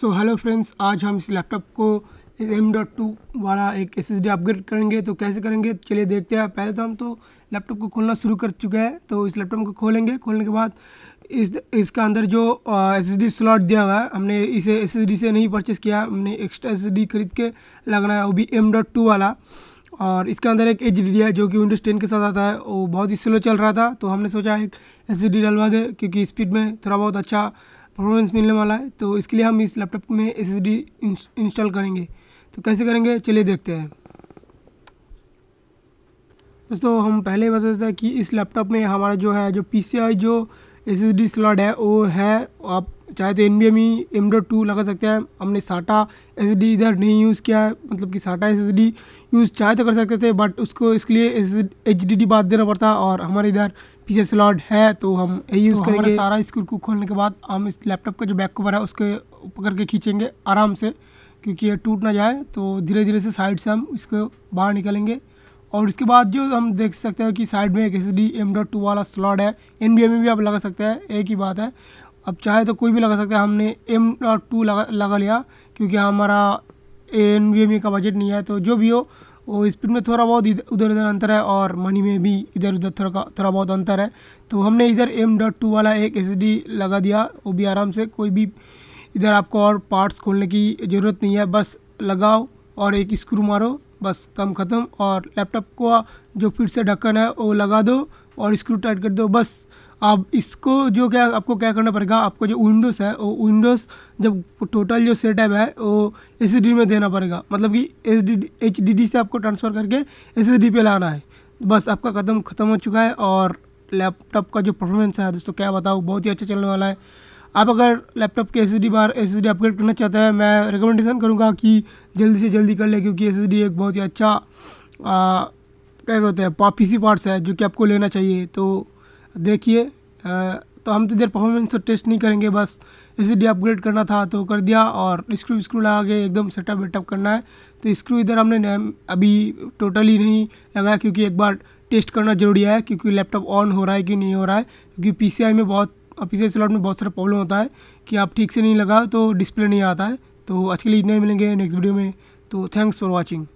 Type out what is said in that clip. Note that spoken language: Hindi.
सो हेलो फ्रेंड्स आज हम इस लैपटॉप को एम डॉट टू वाला एक एस अपग्रेड करेंगे तो कैसे करेंगे चलिए देखते हैं पहले तो हम तो लैपटॉप को खोलना शुरू कर चुके हैं तो इस लैपटॉप को खोलेंगे खोलने के बाद इस इसका अंदर जो एस एस डी स्लॉट दिया हुआ है हमने इसे एस एस डी से नहीं परचेस किया हमने एक्स्ट्रा एस एस डी खरीद के लगना है वो भी एम डॉट टू वाला और इसके अंदर एक एच डी है जो कि विंडोज़ टेन के साथ आता है वो बहुत ही स्लो चल रहा था तो हमने सोचा एक एस डी डलवा दे क्योंकि स्पीड में थोड़ा बहुत अच्छा परफॉर्मेंस मिलने वाला है तो इसके लिए हम इस लैपटॉप में एस एस इंस्टॉल करेंगे तो कैसे करेंगे चलिए देखते हैं दोस्तों हम पहले ही देते हैं कि इस लैपटॉप में हमारा जो है जो पी जो एस स्लॉट है वो है आप चाहे तो N B M E M two लगा सकते हैं हमने साटा एस डी इधर नहीं यूज़ किया है मतलब कि साटा एस डी यूज़ चाहे तो कर सकते थे बट उसको इसके लिए एस एच डी डी बात देना पड़ता और हमारे इधर पीछे स्लॉट है तो हम यही यूज़ तो करेंगे सारा स्क्रू को खोलने के बाद हम इस लैपटॉप का जो बैक कवर है उसके पकड़ के खींचेंगे आराम से क्योंकि ये टूट ना जाए तो धीरे धीरे से साइड से हम इसको बाहर निकलेंगे और इसके बाद जो हम देख सकते हैं कि साइड में एक S D M dot two वाला स्लॉट है एन बी एम में भी आप लगा सकते हैं एक ही बात है अब चाहे तो कोई भी लगा सकते हैं हमने एम डॉट टू लगा लगा लिया क्योंकि हमारा एन बी एम का बजट नहीं है तो जो भी हो वो स्पीड में थोड़ा बहुत उधर उधर अंतर है और मनी में भी इधर उधर थोड़ा थोड़ा बहुत अंतर है तो हमने इधर एम डॉट टू वाला एक एस लगा दिया वो भी आराम से कोई भी इधर आपको और पार्ट्स खोलने की ज़रूरत नहीं है बस लगाओ और एक स्क्रू मारो बस कम ख़त्म और लैपटॉप का जो फिर से ढक्कन है वो लगा दो और स्क्रू टाइट कर दो बस आप इसको जो क्या आपको क्या करना पड़ेगा आपको जो विंडोज़ है वो विंडोज़ जब टोटल जो सेटअप है वो एस में देना पड़ेगा मतलब कि एस डी से आपको ट्रांसफ़र करके एस पे लाना है बस आपका कदम ख़त्म हो चुका है और लैपटॉप का जो परफॉर्मेंस है दोस्तों क्या बताऊँ बहुत ही अच्छा चलने वाला है आप अगर लैपटॉप के एस बार एस अपग्रेड करना चाहते हैं मैं रिकमेंडेशन करूँगा कि जल्दी से जल्दी कर ले क्योंकि एस एक बहुत ही अच्छा आ, क्या कहते हैं पी सी पार्ट्स है जो कि आपको लेना चाहिए तो देखिए तो हम तो इधर परफॉर्मेंस तो टेस्ट नहीं करेंगे बस इसी डी अपग्रेड करना था तो कर दिया और स्क्रू स्क्रू लगा के एकदम सेटअप वेटअप करना है तो स्क्रू इधर हमने अभी टोटली नहीं लगाया क्योंकि एक बार टेस्ट करना जरूरी है क्योंकि लैपटॉप ऑन हो रहा है कि नहीं हो रहा है क्योंकि पीसीआई में बहुत पीसीआई स्लॉट में बहुत सारा प्रॉब्लम होता है कि आप ठीक से नहीं लगा तो डिस्प्ले नहीं आता है तो आज के लिए इतना ही मिलेंगे नेक्स्ट वीडियो में तो थैंक्स फॉर वॉचिंग